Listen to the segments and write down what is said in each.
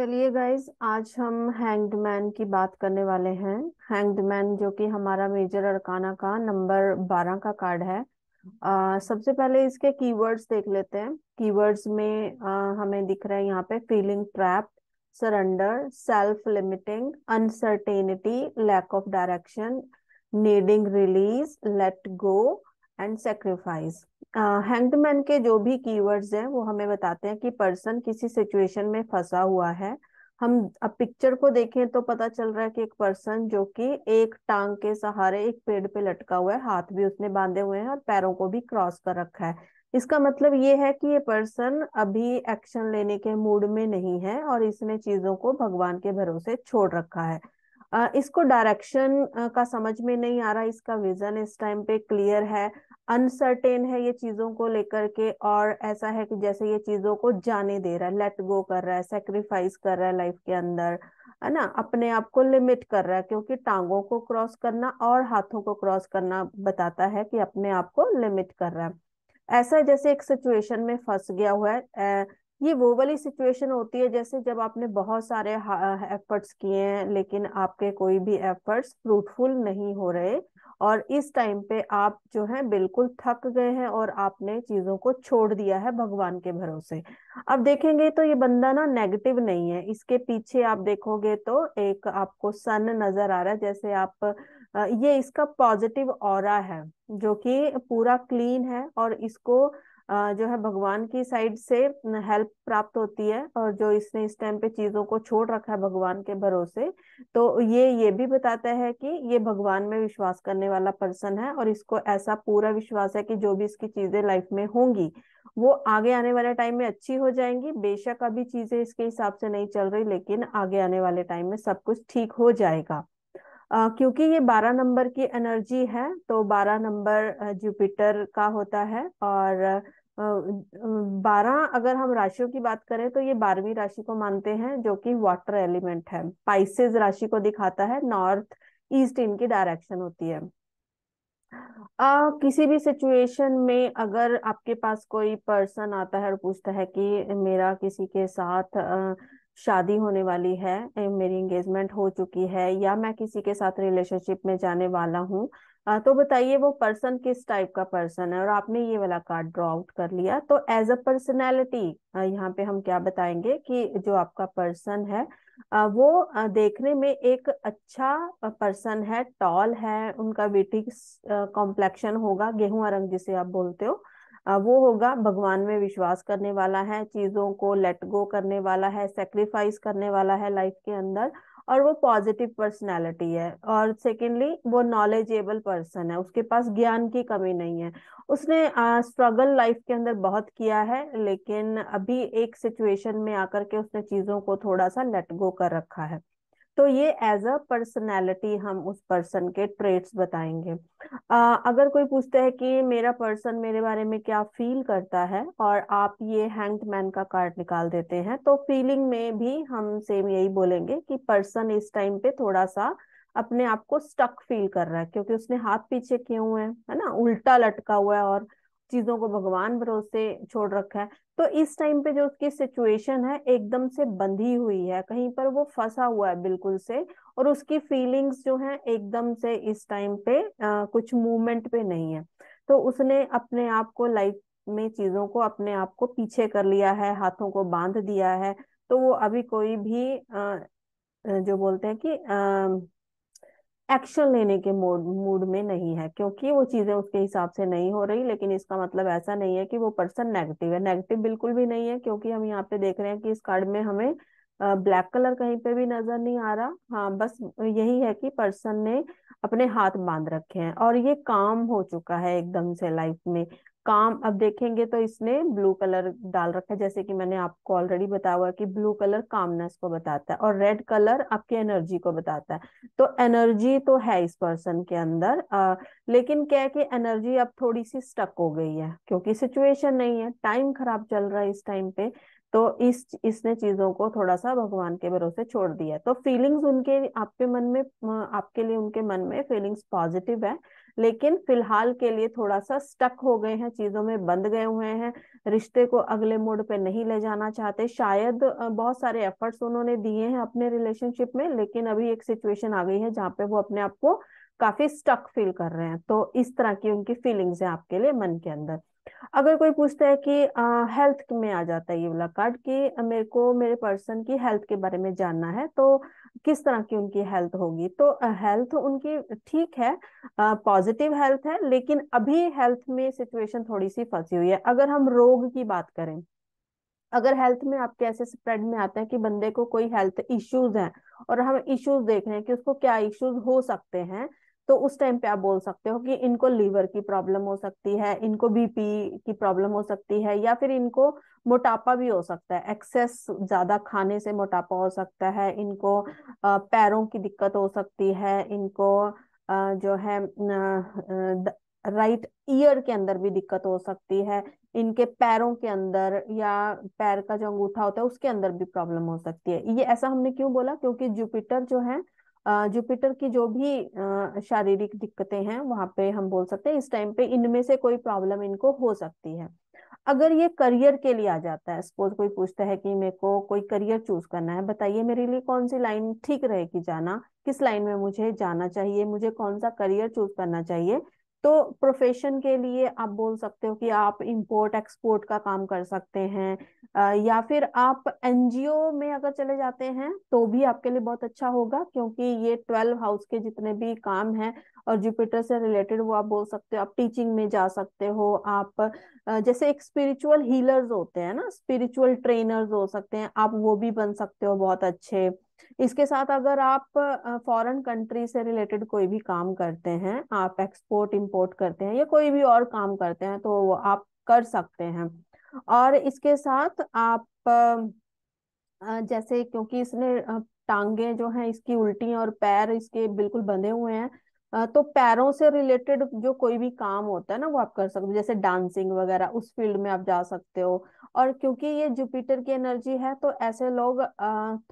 चलिए गाइज आज हम हैंग्ड मैन की बात करने वाले हैं हैंग्ड मैन जो कि हमारा मेजर अरकाना का नंबर बारह का कार्ड है आ, सबसे पहले इसके कीवर्ड्स देख लेते हैं कीवर्ड्स में आ, हमें दिख रहा है यहाँ पे feeling trap surrender self limiting uncertainty lack of direction needing release let go and sacrifice hangman के जो भी कीवर्ड्स हैं वो हमें बताते हैं कि पर्सन किसी सिचुएशन में फंसा हुआ है हम अब पिक्चर को देखें तो पता चल रहा है कि एक पर्सन जो कि एक टांग के सहारे एक पेड़ पे लटका हुआ है हाथ भी उसने बांधे हुए हैं और पैरों को भी क्रॉस कर रखा है इसका मतलब ये है कि ये पर्सन अभी एक्शन लेने के मूड में नहीं है और इसने चीजों को भगवान के भरोसे छोड़ रखा है इसको डायरेक्शन का समझ में नहीं आ रहा इसका विजन इस टाइम पे क्लियर है अनसर्टेन है ये चीजों को लेकर के और ऐसा है कि जैसे ये चीजों को जाने दे रहा है लेट गो कर रहा है सेक्रीफाइस कर रहा है लाइफ के अंदर है ना अपने आप को लिमिट कर रहा है क्योंकि टांगों को क्रॉस करना और हाथों को क्रॉस करना बताता है कि अपने आप को लिमिट कर रहा है ऐसा जैसे एक सिचुएशन में फंस गया हुआ है ये वो वाली सिचुएशन होती है जैसे जब आपने बहुत सारे एफर्ट्स किए हैं लेकिन आपके कोई भी एफर्ट्स फ्रूटफुल नहीं हो रहे और इस टाइम पे आप जो है बिल्कुल थक गए हैं और आपने चीजों को छोड़ दिया है भगवान के भरोसे अब देखेंगे तो ये बंदा ना नेगेटिव नहीं है इसके पीछे आप देखोगे तो एक आपको सन नजर आ रहा है जैसे आप ये इसका पॉजिटिव और है जो कि पूरा क्लीन है और इसको जो है भगवान की साइड से हेल्प प्राप्त होती है और जो इसने इस टाइम पे चीजों को छोड़ रखा है भगवान के भरोसे तो ये ये भी बताता है कि ये भगवान में विश्वास करने वाला पर्सन है और इसको ऐसा पूरा विश्वास है कि जो भी इसकी चीजें लाइफ में होंगी वो आगे आने वाले टाइम में अच्छी हो जाएंगी बेशक अभी चीजें इसके हिसाब से नहीं चल रही लेकिन आगे आने वाले टाइम में सब कुछ ठीक हो जाएगा Uh, क्योंकि ये बारह नंबर की एनर्जी है तो बारह नंबर जुपिटर का होता है और बारह अगर हम राशियों की बात करें तो ये बारहवीं राशि को मानते हैं जो कि वाटर एलिमेंट है पाइसेस राशि को दिखाता है नॉर्थ ईस्ट इनकी डायरेक्शन होती है आ, किसी भी सिचुएशन में अगर आपके पास कोई पर्सन आता है और पूछता है कि मेरा किसी के साथ शादी होने वाली है मेरी एंगेजमेंट हो चुकी है या मैं किसी के साथ रिलेशनशिप में जाने वाला हूँ तो बताइए वो पर्सन किस टाइप का पर्सन है और आपने ये वाला कार्ड ड्रॉ आउट कर लिया तो एज अ पर्सनैलिटी यहाँ पे हम क्या बताएंगे कि जो आपका पर्सन है वो देखने में एक अच्छा पर्सन है टॉल है उनका विटिक्स कॉम्प्लेक्शन होगा गेहूं रंग जिसे आप बोलते हो वो होगा भगवान में विश्वास करने वाला है चीजों को लेट गो करने वाला है सेक्रीफाइस करने वाला है लाइफ के अंदर और वो पॉजिटिव पर्सनालिटी है और सेकेंडली वो नॉलेजेबल पर्सन है उसके पास ज्ञान की कमी नहीं है उसने स्ट्रगल लाइफ के अंदर बहुत किया है लेकिन अभी एक सिचुएशन में आकर के उसने चीजों को थोड़ा सा लेट गो कर रखा है तो ये एज अ पर्सनैलिटी हम उस पर्सन के ट्रेट्स बताएंगे आ, अगर कोई पूछता है कि मेरा पर्सन मेरे बारे में क्या फील करता है और आप ये हैंग्ड मैन का कार्ड निकाल देते हैं तो फीलिंग में भी हम सेम यही बोलेंगे कि पर्सन इस टाइम पे थोड़ा सा अपने आप को स्टक फील कर रहा है क्योंकि उसने हाथ पीछे किए हुए हैं है ना उल्टा लटका हुआ है और चीजों को भगवान भरोसे छोड़ रखा है तो इस टाइम पे जो उसकी सिचुएशन है एकदम से बंधी हुई है कहीं पर वो फंसा हुआ है बिल्कुल से और उसकी फीलिंग्स जो है एकदम से इस टाइम पे आ, कुछ मूवमेंट पे नहीं है तो उसने अपने आप को लाइफ में चीजों को अपने आप को पीछे कर लिया है हाथों को बांध दिया है तो वो अभी कोई भी आ, जो बोलते हैं कि अः एक्शन लेने के मूड मूड में नहीं है क्योंकि वो चीजें उसके हिसाब से नहीं हो रही लेकिन इसका मतलब ऐसा नहीं है कि वो पर्सन नेगेटिव है नेगेटिव बिल्कुल भी नहीं है क्योंकि हम यहाँ पे देख रहे हैं कि इस कार्ड में हमें ब्लैक कलर कहीं पे भी नजर नहीं आ रहा हाँ बस यही है कि पर्सन ने अपने हाथ बांध रखे हैं और ये काम हो चुका है एकदम से लाइफ में काम अब देखेंगे तो इसने ब्लू कलर डाल रखा है जैसे कि मैंने आपको ऑलरेडी बताया हुआ कि ब्लू कलर कामनेस को बताता है और रेड कलर आपकी एनर्जी को बताता है तो एनर्जी तो है इस पर्सन के अंदर आ, लेकिन क्या है कि एनर्जी अब थोड़ी सी स्टक हो गई है क्योंकि सिचुएशन नहीं है टाइम खराब चल रहा है इस टाइम पे तो इस इसने चीजों को थोड़ा सा भगवान के भरोसे छोड़ दिया तो फीलिंग्स उनके आपके मन में आपके लिए उनके मन में फीलिंग्स पॉजिटिव है लेकिन फिलहाल के लिए थोड़ा सा स्टक हो गए हैं चीजों में बंद गए हुए हैं रिश्ते को अगले मोड पे नहीं ले जाना चाहते शायद बहुत सारे एफर्ट्स उन्होंने दिए हैं अपने रिलेशनशिप में लेकिन अभी एक सिचुएशन आ गई है जहाँ पे वो अपने आप को काफी स्टक फील कर रहे हैं तो इस तरह की उनकी फीलिंग्स है आपके लिए मन के अंदर अगर कोई पूछता है कि आ, हेल्थ में आ जाता है ये वाला कार्ड कि मेरे को मेरे पर्सन की हेल्थ के बारे में जानना है तो किस तरह की उनकी हेल्थ होगी तो हेल्थ उनकी ठीक है पॉजिटिव हेल्थ है लेकिन अभी हेल्थ में सिचुएशन थोड़ी सी फंसी हुई है अगर हम रोग की बात करें अगर हेल्थ में आपके ऐसे स्प्रेड में आते हैं कि बंदे को कोई हेल्थ इश्यूज हैं और हम इश्यूज देख रहे हैं कि उसको क्या इश्यूज हो सकते हैं तो उस टाइम पे आप बोल सकते हो कि इनको लीवर की प्रॉब्लम हो सकती है इनको बीपी की प्रॉब्लम हो सकती है या फिर इनको मोटापा भी हो सकता है एक्सेस ज्यादा खाने से मोटापा हो सकता है इनको पैरों की दिक्कत हो सकती है इनको जो है राइट ईयर के अंदर भी दिक्कत हो सकती है इनके पैरों के अंदर या पैर का जो अंगूठा होता है उसके अंदर भी प्रॉब्लम हो सकती है ये ऐसा हमने क्यों बोला क्योंकि जुपिटर जो है जुपिटर की जो भी शारीरिक दिक्कतें हैं वहां पे हम बोल सकते हैं इस टाइम पे इनमें से कोई प्रॉब्लम इनको हो सकती है अगर ये करियर के लिए आ जाता है सपोज कोई पूछता है कि मेरे को कोई करियर चूज करना है बताइए मेरे लिए कौन सी लाइन ठीक रहेगी जाना किस लाइन में मुझे जाना चाहिए मुझे कौन सा करियर चूज करना चाहिए तो प्रोफेशन के लिए आप बोल सकते हो कि आप इंपोर्ट एक्सपोर्ट का काम कर सकते हैं या फिर आप एनजीओ में अगर चले जाते हैं तो भी आपके लिए बहुत अच्छा होगा क्योंकि ये ट्वेल्व हाउस के जितने भी काम हैं और जुपिटर से रिलेटेड वो आप बोल सकते हो आप टीचिंग में जा सकते हो आप जैसे एक स्पिरिचुअल हीलर्स होते हैं ना स्पिरिचुअल ट्रेनर्स हो सकते हैं आप वो भी बन सकते हो बहुत अच्छे इसके साथ अगर आप फॉरेन कंट्री से रिलेटेड कोई भी काम करते हैं आप एक्सपोर्ट इंपोर्ट करते हैं या कोई भी और काम करते हैं तो आप कर सकते हैं और इसके साथ आप जैसे क्योंकि इसने टांगे जो हैं इसकी उल्टी और पैर इसके बिल्कुल बंधे हुए हैं तो पैरों से रिलेटेड जो कोई भी काम होता है ना वो आप कर सकते हो जैसे डांसिंग वगैरह उस फील्ड में आप जा सकते हो और क्योंकि ये जुपिटर की एनर्जी है तो ऐसे लोग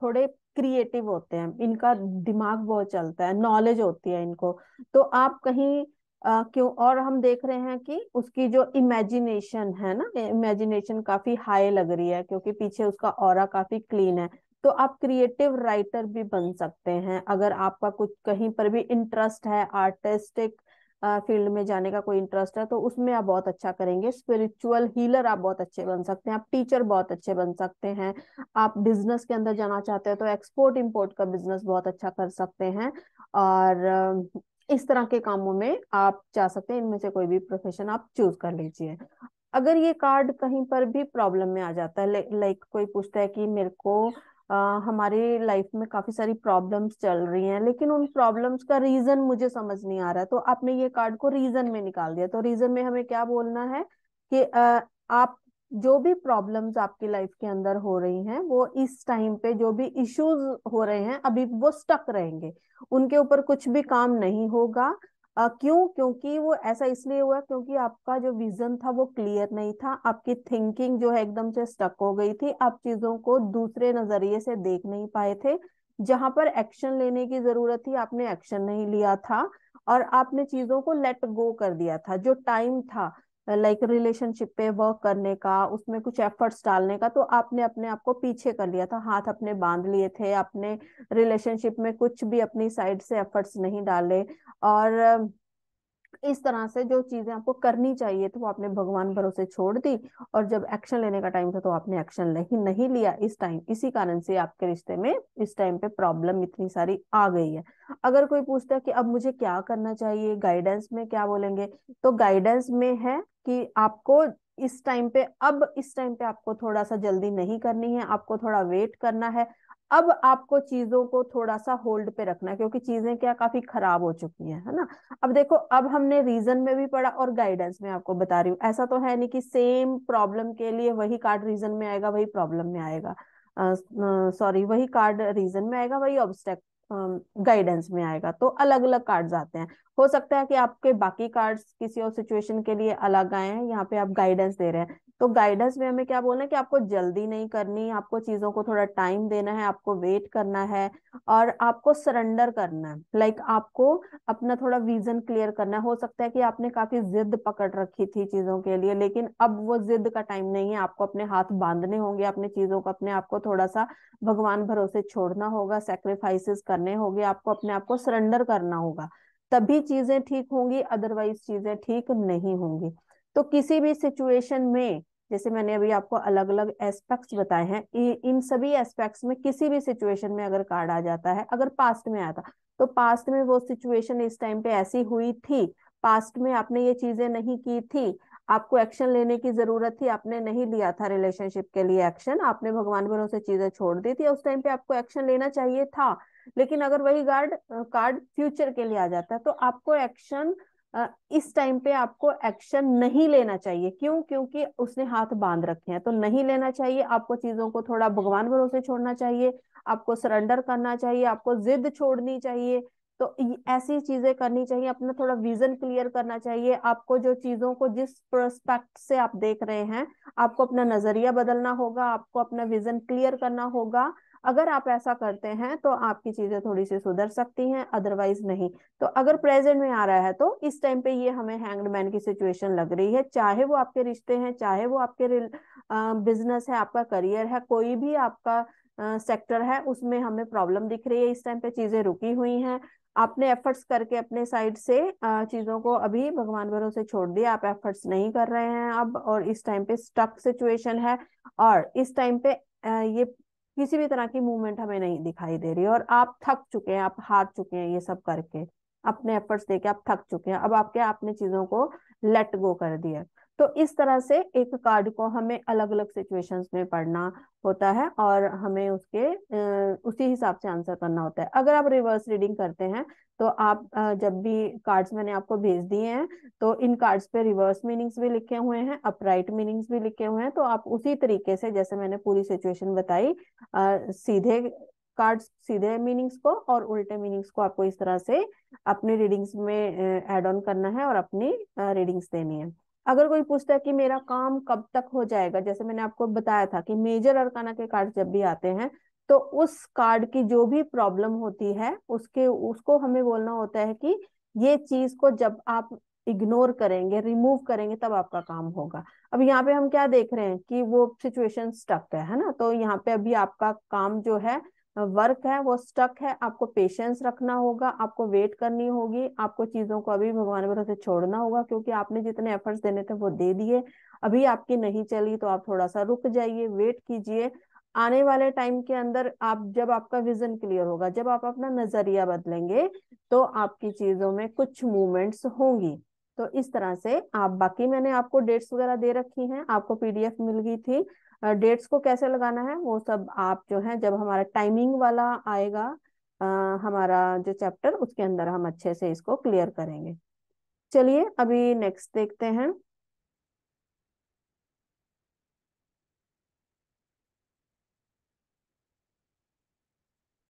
थोड़े क्रिएटिव होते हैं इनका दिमाग बहुत चलता है नॉलेज होती है इनको तो आप कहीं आ, क्यों और हम देख रहे हैं कि उसकी जो इमेजिनेशन है ना इमेजिनेशन काफी हाई लग रही है क्योंकि पीछे उसका और काफी क्लीन है तो आप क्रिएटिव राइटर भी बन सकते हैं अगर आपका कुछ कहीं पर भी इंटरेस्ट है आर्टिस्टिक फील्ड में जाने का कोई इंटरेस्ट है तो उसमें आप बहुत अच्छा करेंगे स्पिरिचुअल हीलर आप बहुत अच्छे बन सकते हैं आप टीचर बहुत अच्छे बन सकते हैं आप बिजनेस के अंदर जाना चाहते हैं तो एक्सपोर्ट इम्पोर्ट का बिजनेस बहुत अच्छा कर सकते हैं और इस तरह के कामों में आप जा सकते हैं इनमें से कोई भी प्रोफेशन आप चूज कर लीजिए अगर ये कार्ड कहीं पर भी प्रॉब्लम में आ जाता है लाइक कोई पूछता है कि मेरे को हमारे लाइफ में काफी सारी प्रॉब्लम्स चल रही हैं लेकिन उन प्रॉब्लम्स का रीजन मुझे समझ नहीं आ रहा तो आपने ये कार्ड को रीजन में निकाल दिया तो रीजन में हमें क्या बोलना है कि uh, आप जो भी प्रॉब्लम्स आपकी लाइफ के अंदर हो रही हैं वो इस टाइम पे जो भी इश्यूज हो रहे हैं अभी वो स्टक रहेंगे उनके ऊपर कुछ भी काम नहीं होगा आ, क्यों क्योंकि वो ऐसा इसलिए हुआ क्योंकि आपका जो विजन था वो क्लियर नहीं था आपकी थिंकिंग जो है एकदम से स्टक हो गई थी आप चीजों को दूसरे नजरिए से देख नहीं पाए थे जहां पर एक्शन लेने की जरूरत थी आपने एक्शन नहीं लिया था और आपने चीजों को लेट गो कर दिया था जो टाइम था लाइक रिलेशनशिप पे वर्क करने का उसमें कुछ एफर्ट्स डालने का तो आपने अपने आप को पीछे कर लिया था हाथ अपने बांध लिए थे अपने रिलेशनशिप में कुछ भी अपनी साइड से एफर्ट्स नहीं डाले और इस तरह से जो चीजें आपको करनी चाहिए तो वो आपने भगवान भरोसे छोड़ दी और जब एक्शन लेने का टाइम था तो आपने एक्शन नहीं नहीं लिया इस टाइम इसी कारण से आपके रिश्ते में इस टाइम पे प्रॉब्लम इतनी सारी आ गई है अगर कोई पूछता है कि अब मुझे क्या करना चाहिए गाइडेंस में क्या बोलेंगे तो गाइडेंस में है कि आपको इस टाइम पे अब इस टाइम पे आपको थोड़ा सा जल्दी नहीं करनी है आपको थोड़ा वेट करना है अब आपको चीजों को थोड़ा सा होल्ड पे रखना है क्योंकि चीजें क्या काफी खराब हो चुकी हैं है ना अब देखो अब हमने रीजन में भी पढ़ा और गाइडेंस में आपको बता रही हूँ ऐसा तो है नहीं कि सेम प्रॉब्लम के लिए वही कार्ड रीजन में आएगा वही प्रॉब्लम में आएगा सॉरी वही कार्ड रीजन में आएगा वही ऑब्स्टेक गाइडेंस में आएगा तो अलग अलग कार्ड्स आते हैं हो सकता है कि आपके बाकी कार्ड्स किसी और सिचुएशन के लिए अलग आए हैं यहाँ पे आप गाइडेंस दे रहे हैं तो गाइडेंस में हमें क्या बोलना है कि आपको जल्दी नहीं करनी आपको चीजों को थोड़ा टाइम देना है आपको वेट करना है और आपको सरेंडर करना है लाइक like आपको अपना थोड़ा विजन क्लियर करना है हो सकता है कि आपने काफी जिद पकड़ रखी थी चीजों के लिए लेकिन अब वो जिद का टाइम नहीं है आपको अपने हाथ बांधने होंगे अपने चीजों को अपने आपको थोड़ा सा भगवान भरोसे छोड़ना होगा सेक्रीफाइसेस करने होंगे आपको अपने आप को सरेंडर करना होगा तभी चीजें ठीक होंगी अदरवाइज चीजें ठीक नहीं होंगी तो किसी भी सिचुएशन में जैसे मैंने अभी आपको अलग अलग एस्पेक्ट्स बताए हैं इन सभी एस्पेक्ट्स में किसी भी सिचुएशन में अगर कार्ड आ जाता है अगर पास्ट में आया था तो पास्ट में वो सिचुएशन इस टाइम पे ऐसी हुई थी पास्ट में आपने ये चीजें नहीं की थी आपको एक्शन लेने की जरूरत थी आपने नहीं लिया था रिलेशनशिप के लिए एक्शन आपने भगवान भरोसे चीजें छोड़ दी थी उस टाइम पे आपको एक्शन लेना चाहिए था लेकिन अगर वही गार्ड कार्ड फ्यूचर के लिए आ जाता है तो आपको एक्शन इस टाइम पे आपको एक्शन नहीं लेना चाहिए क्यों क्योंकि उसने हाथ बांध रखे हैं तो नहीं लेना चाहिए आपको चीजों को थोड़ा भगवान भरोसे छोड़ना चाहिए आपको सरेंडर करना चाहिए आपको जिद छोड़नी चाहिए तो ऐसी चीजें करनी चाहिए अपना थोड़ा विजन क्लियर करना चाहिए आपको जो चीजों को जिस प्रोस्पेक्ट से आप देख रहे हैं आपको अपना नजरिया बदलना होगा आपको अपना विजन क्लियर करना होगा अगर आप ऐसा करते हैं तो आपकी चीजें थोड़ी सी सुधर सकती हैं अदरवाइज नहीं तो अगर प्रेजेंट में आ रहा है तो इस टाइम पे ये हमें हैंग्ड मैन की सिचुएशन लग रही है चाहे वो आपके रिश्ते हैं चाहे वो आपके बिजनेस है आपका करियर है कोई भी आपका सेक्टर है उसमें हमें प्रॉब्लम दिख रही है इस टाइम पे चीजें रुकी हुई हैं आपने एफर्ट्स करके अपने साइड से चीजों को अभी भगवान भरोसे छोड़ दिया आप एफर्ट्स नहीं कर रहे हैं अब और इस टाइम पे स्टक सिचुएशन है और इस टाइम पे ये किसी भी तरह की मूवमेंट हमें नहीं दिखाई दे रही और आप थक चुके हैं आप हार चुके हैं ये सब करके अपने एफर्ट्स देके आप थक चुके हैं अब आपके आपने चीजों को लेट गो कर दिया तो इस तरह से एक कार्ड को हमें अलग अलग सिचुएशंस में पढ़ना होता है और हमें उसके उसी हिसाब से आंसर करना होता है अगर आप रिवर्स रीडिंग करते हैं तो आप जब भी कार्ड्स मैंने आपको भेज दिए हैं तो इन कार्ड्स पे रिवर्स मीनिंग्स भी लिखे हुए हैं अपराइट मीनिंग्स भी लिखे हुए हैं तो आप उसी तरीके से जैसे मैंने पूरी सिचुएशन बताई सीधे कार्ड्स सीधे मीनिंग्स को और उल्टे मीनिंग्स को आपको इस तरह से अपनी रीडिंग्स में एड ऑन करना है और अपनी रीडिंग्स देनी है अगर कोई पूछता है कि मेरा काम कब तक हो जाएगा जैसे मैंने आपको बताया था कि मेजर अरकाना के कार्ड जब भी आते हैं तो उस कार्ड की जो भी प्रॉब्लम होती है उसके उसको हमें बोलना होता है कि ये चीज को जब आप इग्नोर करेंगे रिमूव करेंगे तब आपका काम होगा अब यहाँ पे हम क्या देख रहे हैं कि वो सिचुएशन स्टक है है ना तो यहाँ पे अभी आपका काम जो है वर्क है वो स्टक है आपको पेशेंस रखना होगा आपको वेट करनी होगी आपको चीजों को अभी भगवान भरोसे छोड़ना होगा क्योंकि आपने जितने एफर्ट्स देने थे वो दे दिए अभी आपकी नहीं चली तो आप थोड़ा सा रुक जाइए वेट कीजिए आने वाले टाइम के अंदर आप जब आपका विजन क्लियर होगा जब आप अपना नजरिया बदलेंगे तो आपकी चीजों में कुछ मूवमेंट्स होंगी तो इस तरह से आप बाकी मैंने आपको डेट्स वगैरह दे रखी हैं आपको पीडीएफ मिल गई थी डेट्स को कैसे लगाना है वो सब आप जो है जब हमारा टाइमिंग वाला आएगा आ, हमारा जो चैप्टर उसके अंदर हम अच्छे से इसको क्लियर करेंगे चलिए अभी नेक्स्ट देखते हैं